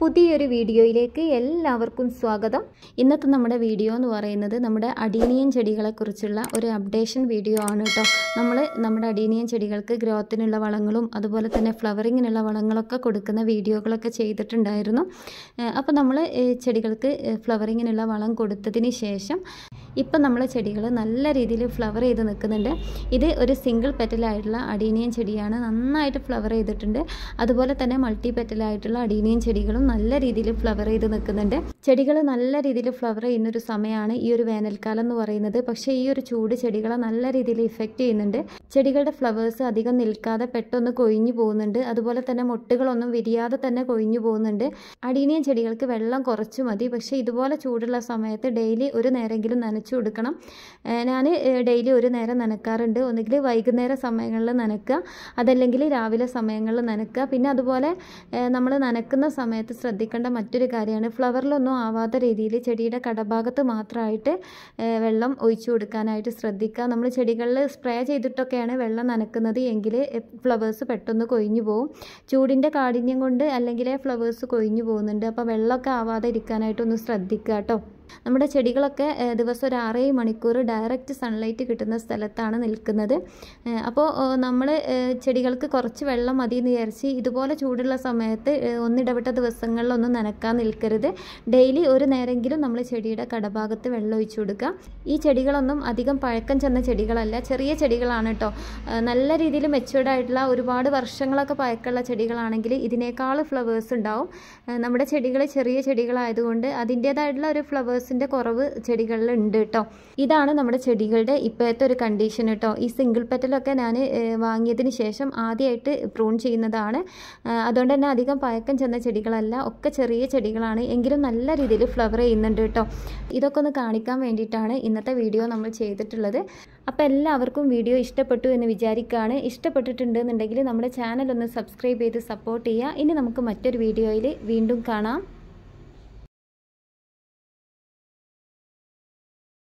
പുതിയൊരു വീഡിയോയിലേക്ക് എല്ലാവർക്കും സ്വാഗതം ഇന്നത്തെ നമ്മുടെ വീഡിയോ എന്ന് പറയുന്നത് നമ്മുടെ അടീനിയൻ ചെടികളെക്കുറിച്ചുള്ള ഒരു അപ്ഡേഷൻ വീഡിയോ ആണ് കേട്ടോ നമ്മൾ നമ്മുടെ അടീനിയൻ ചെടികൾക്ക് ഗ്രോത്തിനുള്ള വളങ്ങളും അതുപോലെ തന്നെ ഫ്ലവറിങ്ങിനുള്ള വളങ്ങളൊക്കെ കൊടുക്കുന്ന വീഡിയോകളൊക്കെ ചെയ്തിട്ടുണ്ടായിരുന്നു അപ്പോൾ നമ്മൾ ചെടികൾക്ക് ഫ്ലവറിങ്ങിനുള്ള വളം കൊടുത്തതിന് ശേഷം ഇപ്പം നമ്മൾ ചെടികൾ നല്ല രീതിയിൽ ഫ്ലവർ ചെയ്ത് നിൽക്കുന്നുണ്ട് ഇത് ഒരു സിംഗിൾ പെറ്റലായിട്ടുള്ള അടീനിയം ചെടിയാണ് നന്നായിട്ട് ഫ്ലവർ ചെയ്തിട്ടുണ്ട് അതുപോലെ തന്നെ മൾട്ടി പെറ്റലായിട്ടുള്ള അടീനിയം ചെടികളും നല്ല രീതിയിൽ ഫ്ലവർ ചെയ്ത് നിൽക്കുന്നുണ്ട് ചെടികൾ നല്ല രീതിയിൽ ഫ്ലവർ ചെയ്യുന്നൊരു സമയമാണ് ഈ ഒരു വേനൽക്കാലം എന്ന് പറയുന്നത് പക്ഷേ ഈ ഒരു ചൂട് ചെടികളെ നല്ല രീതിയിൽ ഇഫക്റ്റ് ചെയ്യുന്നുണ്ട് ചെടികളുടെ ഫ്ലവേഴ്സ് അധികം നിൽക്കാതെ പെട്ടെന്ന് കൊഴിഞ്ഞു പോകുന്നുണ്ട് അതുപോലെ തന്നെ മുട്ടുകളൊന്നും വിരിയാതെ തന്നെ കൊഴിഞ്ഞു പോകുന്നുണ്ട് അടീനിയം ചെടികൾക്ക് വെള്ളം കുറച്ച് മതി പക്ഷേ ഇതുപോലെ ചൂടുള്ള സമയത്ത് ഡെയിലി ഒരു നേരെങ്കിലും നനച്ച് നനച്ചു കൊടുക്കണം ഞാൻ ഡെയിലി ഒരു നേരം നനക്കാറുണ്ട് ഒന്നുകിൽ വൈകുന്നേര സമയങ്ങളിൽ നനക്കുക അതല്ലെങ്കിൽ രാവിലെ സമയങ്ങളിൽ നനക്കുക പിന്നെ അതുപോലെ നമ്മൾ നനക്കുന്ന സമയത്ത് ശ്രദ്ധിക്കേണ്ട മറ്റൊരു കാര്യമാണ് ഫ്ലവറിലൊന്നും ആവാത്ത രീതിയിൽ ചെടിയുടെ കടഭാഗത്ത് മാത്രമായിട്ട് വെള്ളം ഒഴിച്ചു കൊടുക്കാനായിട്ട് ശ്രദ്ധിക്കുക നമ്മൾ ചെടികളിൽ സ്പ്രേ ചെയ്തിട്ടൊക്കെയാണ് വെള്ളം നനക്കുന്നത് എങ്കിൽ ഫ്ലവേഴ്സ് പെട്ടെന്ന് കൊഴിഞ്ഞു പോകും ചൂടിൻ്റെ കാഠിന്യം കൊണ്ട് അല്ലെങ്കിൽ ഫ്ലവേഴ്സ് കൊഴിഞ്ഞു പോകുന്നുണ്ട് അപ്പോൾ വെള്ളമൊക്കെ ആവാതെ ഇരിക്കാനായിട്ടൊന്ന് ശ്രദ്ധിക്കുക കേട്ടോ നമ്മുടെ ചെടികളൊക്കെ ദിവസം ഒരു ആറേഴ് മണിക്കൂർ ഡയറക്റ്റ് സൺലൈറ്റ് കിട്ടുന്ന സ്ഥലത്താണ് നിൽക്കുന്നത് അപ്പോൾ നമ്മൾ ചെടികൾക്ക് കുറച്ച് വെള്ളം മതി എന്ന് വിചാരിച്ച് ഇതുപോലെ ചൂടുള്ള സമയത്ത് ഒന്നിടപെട്ട ദിവസങ്ങളിലൊന്നും നനക്കാൻ നിൽക്കരുത് ഡെയിലി ഒരു നേരമെങ്കിലും നമ്മൾ ചെടിയുടെ കടഭാഗത്ത് വെള്ളം ഒഴിച്ചു കൊടുക്കുക ഈ ചെടികളൊന്നും അധികം പഴക്കം ചെന്ന ചെടികളല്ല ചെറിയ ചെടികളാണ് കേട്ടോ നല്ല രീതിയിൽ ആയിട്ടുള്ള ഒരുപാട് വർഷങ്ങളൊക്കെ പഴക്കമുള്ള ചെടികളാണെങ്കിൽ ഇതിനേക്കാൾ ഫ്ലവേഴ്സ് ഉണ്ടാവും നമ്മുടെ ചെടികൾ ചെറിയ ചെടികളായതുകൊണ്ട് അതിൻ്റേതായിട്ടുള്ള ഒരു ഫ്ലവേഴ്സ് ഫ്ലവേഴ്സിൻ്റെ കുറവ് ചെടികളിൽ ഉണ്ട് കേട്ടോ ഇതാണ് നമ്മുടെ ചെടികളുടെ ഇപ്പോഴത്തെ ഒരു കണ്ടീഷൻ കേട്ടോ ഈ സിംഗിൾ പെറ്റലൊക്കെ ഞാൻ വാങ്ങിയതിന് ശേഷം ആദ്യമായിട്ട് പ്രൂൺ ചെയ്യുന്നതാണ് അതുകൊണ്ട് തന്നെ അധികം പഴക്കം ചെന്ന ചെടികളല്ല ഒക്കെ ചെറിയ ചെടികളാണ് എങ്കിലും നല്ല രീതിയിൽ ഫ്ലവർ ചെയ്യുന്നുണ്ട് കേട്ടോ ഇതൊക്കെ ഒന്ന് കാണിക്കാൻ വേണ്ടിയിട്ടാണ് ഇന്നത്തെ വീഡിയോ നമ്മൾ ചെയ്തിട്ടുള്ളത് അപ്പോൾ എല്ലാവർക്കും വീഡിയോ ഇഷ്ടപ്പെട്ടു എന്ന് വിചാരിക്കുകയാണ് ഇഷ്ടപ്പെട്ടിട്ടുണ്ടെന്നുണ്ടെങ്കിൽ നമ്മുടെ ചാനൽ ഒന്ന് സബ്സ്ക്രൈബ് ചെയ്ത് സപ്പോർട്ട് ചെയ്യുക ഇനി നമുക്ക് മറ്റൊരു വീഡിയോയിൽ വീണ്ടും കാണാം